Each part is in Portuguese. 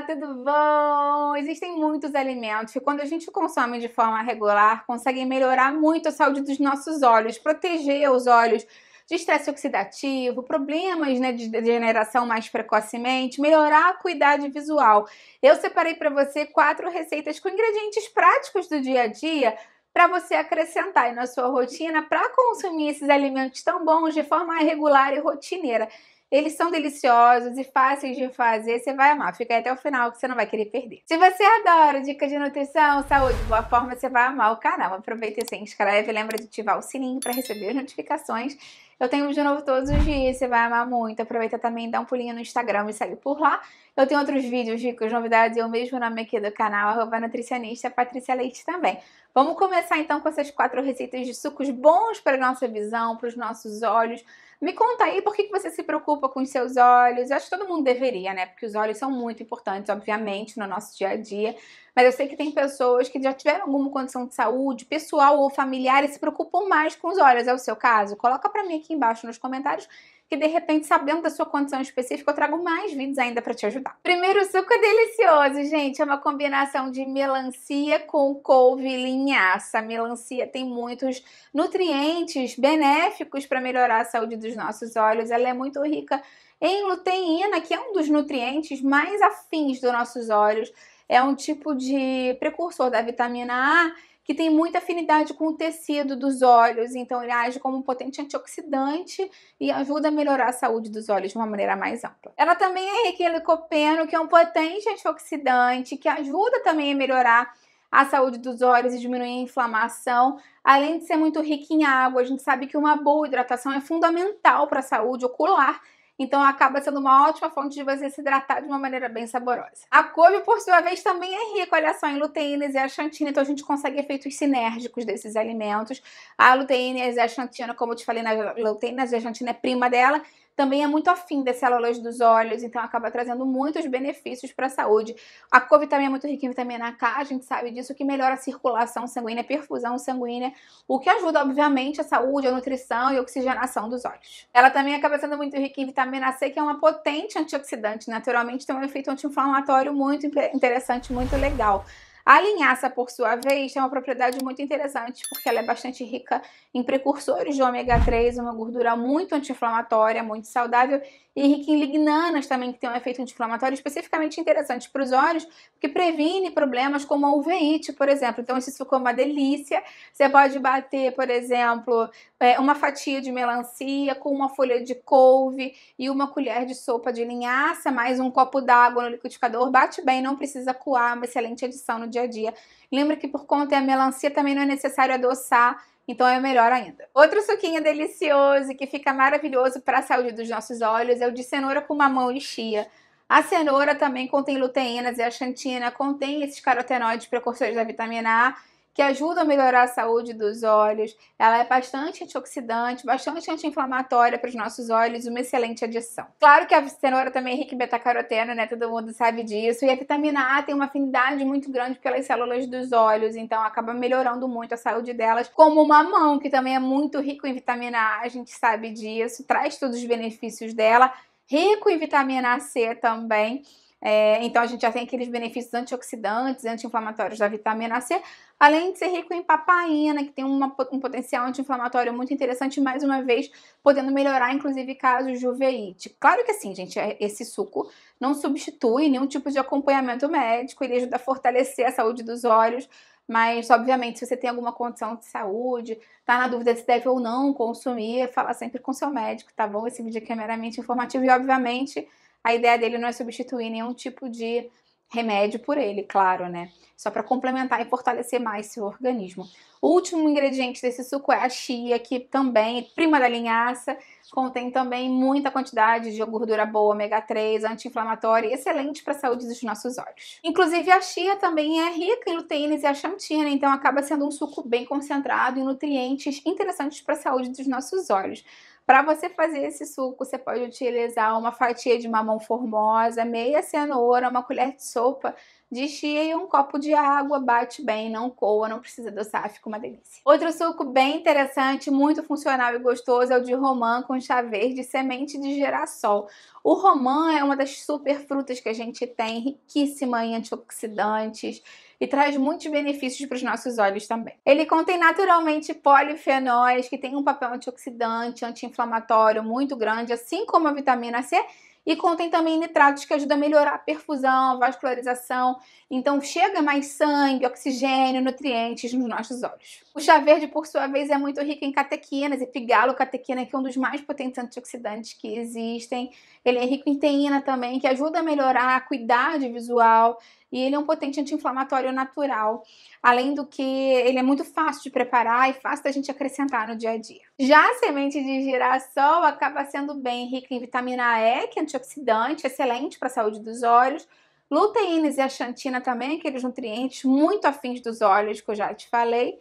Olá, tudo bom? Existem muitos alimentos que, quando a gente consome de forma regular, conseguem melhorar muito a saúde dos nossos olhos, proteger os olhos de estresse oxidativo, problemas né, de degeneração mais precocemente, melhorar a acuidade visual. Eu separei para você quatro receitas com ingredientes práticos do dia a dia para você acrescentar aí na sua rotina para consumir esses alimentos tão bons de forma regular e rotineira. Eles são deliciosos e fáceis de fazer, você vai amar. Fica até o final que você não vai querer perder. Se você adora dicas de nutrição, saúde, boa forma, você vai amar o canal. Aproveita e se inscreve, lembra de ativar o sininho para receber as notificações. Eu tenho vídeo novo todos os dias, você vai amar muito. Aproveita também, dá um pulinho no Instagram, e segue por lá. Eu tenho outros vídeos, dicas, novidades e o mesmo nome aqui do canal, arroba nutricionista Patrícia Leite também. Vamos começar então com essas quatro receitas de sucos bons para a nossa visão, para os nossos olhos, me conta aí por que você se preocupa com os seus olhos. Eu acho que todo mundo deveria, né? Porque os olhos são muito importantes, obviamente, no nosso dia a dia. Mas eu sei que tem pessoas que já tiveram alguma condição de saúde, pessoal ou familiar, e se preocupam mais com os olhos. É o seu caso? Coloca para mim aqui embaixo nos comentários que de repente, sabendo da sua condição específica, eu trago mais vídeos ainda para te ajudar. Primeiro, o suco é delicioso, gente. É uma combinação de melancia com couve e linhaça. A melancia tem muitos nutrientes benéficos para melhorar a saúde dos nossos olhos. Ela é muito rica em luteína, que é um dos nutrientes mais afins dos nossos olhos. É um tipo de precursor da vitamina A que tem muita afinidade com o tecido dos olhos, então ele age como um potente antioxidante e ajuda a melhorar a saúde dos olhos de uma maneira mais ampla. Ela também é rica em licopeno, que é um potente antioxidante que ajuda também a melhorar a saúde dos olhos e diminuir a inflamação. Além de ser muito rica em água, a gente sabe que uma boa hidratação é fundamental para a saúde ocular então acaba sendo uma ótima fonte de você se hidratar de uma maneira bem saborosa. A couve, por sua vez, também é rica, olha só, em luteínas e axantina, então a gente consegue efeitos sinérgicos desses alimentos. A luteína e a zeaxantina, como eu te falei, na luteína e a zeaxantina é prima dela, também é muito afim das células dos olhos, então acaba trazendo muitos benefícios para a saúde. A covitamina é muito rica em vitamina K, a gente sabe disso, que melhora a circulação sanguínea, a perfusão sanguínea, o que ajuda, obviamente, a saúde, a nutrição e a oxigenação dos olhos. Ela também acaba sendo muito rica em vitamina C, que é uma potente antioxidante, naturalmente tem um efeito anti-inflamatório muito interessante, muito legal. A linhaça, por sua vez, tem uma propriedade muito interessante, porque ela é bastante rica em precursores de ômega 3, uma gordura muito anti-inflamatória, muito saudável e lignanas também, que tem um efeito anti-inflamatório especificamente interessante para os olhos, que previne problemas como a uveíte, por exemplo. Então, isso ficou uma delícia. Você pode bater, por exemplo, é, uma fatia de melancia com uma folha de couve e uma colher de sopa de linhaça, mais um copo d'água no liquidificador. Bate bem, não precisa coar, uma excelente adição no dia a dia. Lembra que por conta da melancia também não é necessário adoçar então é melhor ainda. Outro suquinho delicioso e que fica maravilhoso para a saúde dos nossos olhos é o de cenoura com mamão e chia. A cenoura também contém luteínas e a xantina contém esses carotenoides precursores da vitamina A que ajuda a melhorar a saúde dos olhos. Ela é bastante antioxidante, bastante anti-inflamatória para os nossos olhos, uma excelente adição. Claro que a cenoura também é rica em beta-caroteno, né? Todo mundo sabe disso. E a vitamina A tem uma afinidade muito grande pelas células dos olhos, então acaba melhorando muito a saúde delas, como o mamão, que também é muito rico em vitamina A, a gente sabe disso, traz todos os benefícios dela, rico em vitamina C também. É, então a gente já tem aqueles benefícios antioxidantes, anti-inflamatórios da vitamina C, além de ser rico em papaina, que tem uma, um potencial anti-inflamatório muito interessante, mais uma vez, podendo melhorar, inclusive, casos de uveíte. Claro que assim, gente, é, esse suco não substitui nenhum tipo de acompanhamento médico, ele ajuda a fortalecer a saúde dos olhos, mas, obviamente, se você tem alguma condição de saúde, tá na dúvida se deve ou não consumir, fala sempre com seu médico, tá bom? Esse vídeo aqui é meramente informativo e, obviamente, a ideia dele não é substituir nenhum tipo de remédio por ele, claro, né? Só para complementar e fortalecer mais seu organismo. O último ingrediente desse suco é a chia, que também é prima da linhaça, contém também muita quantidade de gordura boa, ômega 3, anti-inflamatória, excelente para a saúde dos nossos olhos. Inclusive a chia também é rica em luteínas e axantina, né? então acaba sendo um suco bem concentrado em nutrientes interessantes para a saúde dos nossos olhos. Para você fazer esse suco, você pode utilizar uma fatia de mamão formosa, meia cenoura, uma colher de sopa de chia e um copo de água, bate bem, não coa, não precisa adoçar, fica uma delícia. Outro suco bem interessante, muito funcional e gostoso é o de romã com chá verde, semente de girassol. O romã é uma das super frutas que a gente tem, riquíssima em antioxidantes e traz muitos benefícios para os nossos olhos também. Ele contém naturalmente polifenóis, que tem um papel antioxidante, anti-inflamatório muito grande, assim como a vitamina C e contém também nitratos que ajudam a melhorar a perfusão, a vascularização. Então, chega mais sangue, oxigênio, nutrientes nos nossos olhos. O chá verde, por sua vez, é muito rico em catequinas, epigalocatequina, que é um dos mais potentes antioxidantes que existem. Ele é rico em teína também, que ajuda a melhorar a acuidade visual e ele é um potente anti-inflamatório natural, além do que ele é muito fácil de preparar e fácil da gente acrescentar no dia a dia. Já a semente de girassol acaba sendo bem rica em vitamina E, que é antioxidante, excelente para a saúde dos olhos, luteínas e axantina também, aqueles nutrientes muito afins dos olhos que eu já te falei,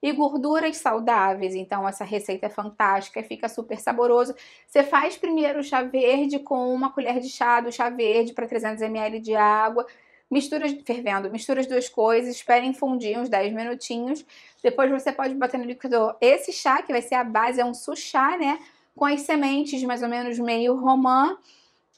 e gorduras saudáveis. Então, essa receita é fantástica, fica super saboroso. Você faz primeiro o chá verde com uma colher de chá do chá verde para 300 ml de água mistura fervendo, mistura as duas coisas, esperem infundir uns 10 minutinhos. Depois você pode bater no liquidificador esse chá, que vai ser a base, é um suchá, né? Com as sementes, mais ou menos meio romã.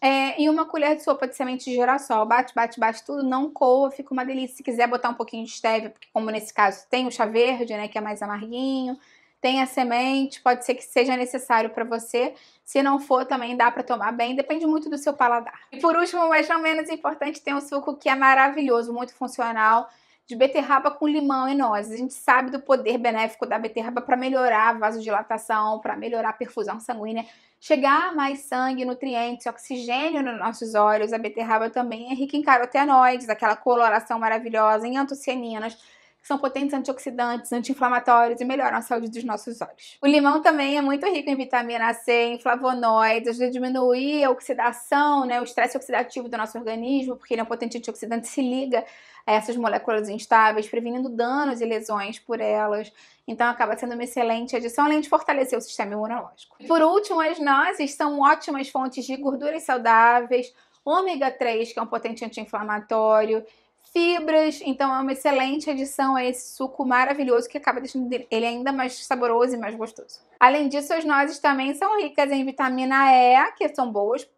É, e uma colher de sopa de semente de girassol. Bate, bate, bate tudo, não coa, fica uma delícia. Se quiser botar um pouquinho de stevia, porque como nesse caso tem o chá verde, né, que é mais amarguinho, tenha semente, pode ser que seja necessário para você. Se não for, também dá para tomar bem, depende muito do seu paladar. E por último, mas não menos importante, tem um suco que é maravilhoso, muito funcional, de beterraba com limão e nozes. A gente sabe do poder benéfico da beterraba para melhorar a vasodilatação, para melhorar a perfusão sanguínea, chegar mais sangue, nutrientes, oxigênio nos nossos olhos. A beterraba também é rica em carotenoides, aquela coloração maravilhosa, em antocianinas são potentes antioxidantes, anti-inflamatórios e melhoram a saúde dos nossos olhos. O limão também é muito rico em vitamina C, em flavonoides, ajuda a diminuir a oxidação, né, o estresse oxidativo do nosso organismo, porque ele é um potente antioxidante, se liga a essas moléculas instáveis, prevenindo danos e lesões por elas. Então acaba sendo uma excelente adição, além de fortalecer o sistema imunológico. Por último, as nozes são ótimas fontes de gorduras saudáveis, ômega 3, que é um potente anti-inflamatório, fibras, então é uma excelente adição a esse suco maravilhoso que acaba deixando ele ainda mais saboroso e mais gostoso. Além disso, as nozes também são ricas em vitamina E, que são boas,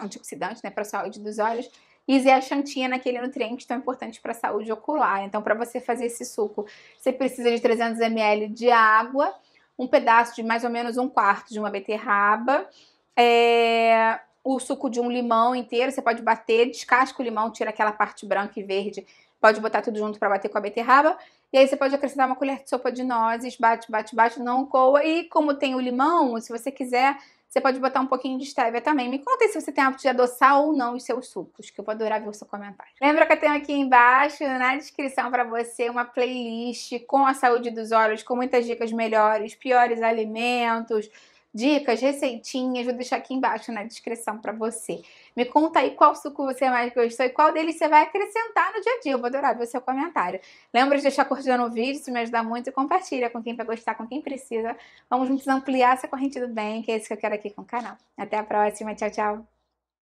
antioxidantes, né, para a saúde dos olhos, e zeaxantina, aquele nutriente tão importante para a saúde ocular. Então, para você fazer esse suco, você precisa de 300 ml de água, um pedaço de mais ou menos um quarto de uma beterraba, é, o suco de um limão inteiro, você pode bater, descasca o limão, tira aquela parte branca e verde, pode botar tudo junto para bater com a beterraba. E aí você pode acrescentar uma colher de sopa de nozes, bate, bate, bate, não coa. E como tem o limão, se você quiser, você pode botar um pouquinho de stevia também. Me conta aí se você tem hábito de adoçar ou não os seus sucos, que eu vou adorar ver o seu comentário. Lembra que eu tenho aqui embaixo, na descrição para você, uma playlist com a saúde dos olhos, com muitas dicas melhores, piores alimentos dicas, receitinhas, vou deixar aqui embaixo na descrição para você. Me conta aí qual suco você mais gostou e qual deles você vai acrescentar no dia a dia. Eu vou adorar ver o seu comentário. Lembra de deixar curtindo o vídeo, isso me ajuda muito e compartilha com quem vai gostar, com quem precisa. Vamos juntos ampliar essa corrente do bem, que é isso que eu quero aqui com o canal. Até a próxima, tchau, tchau.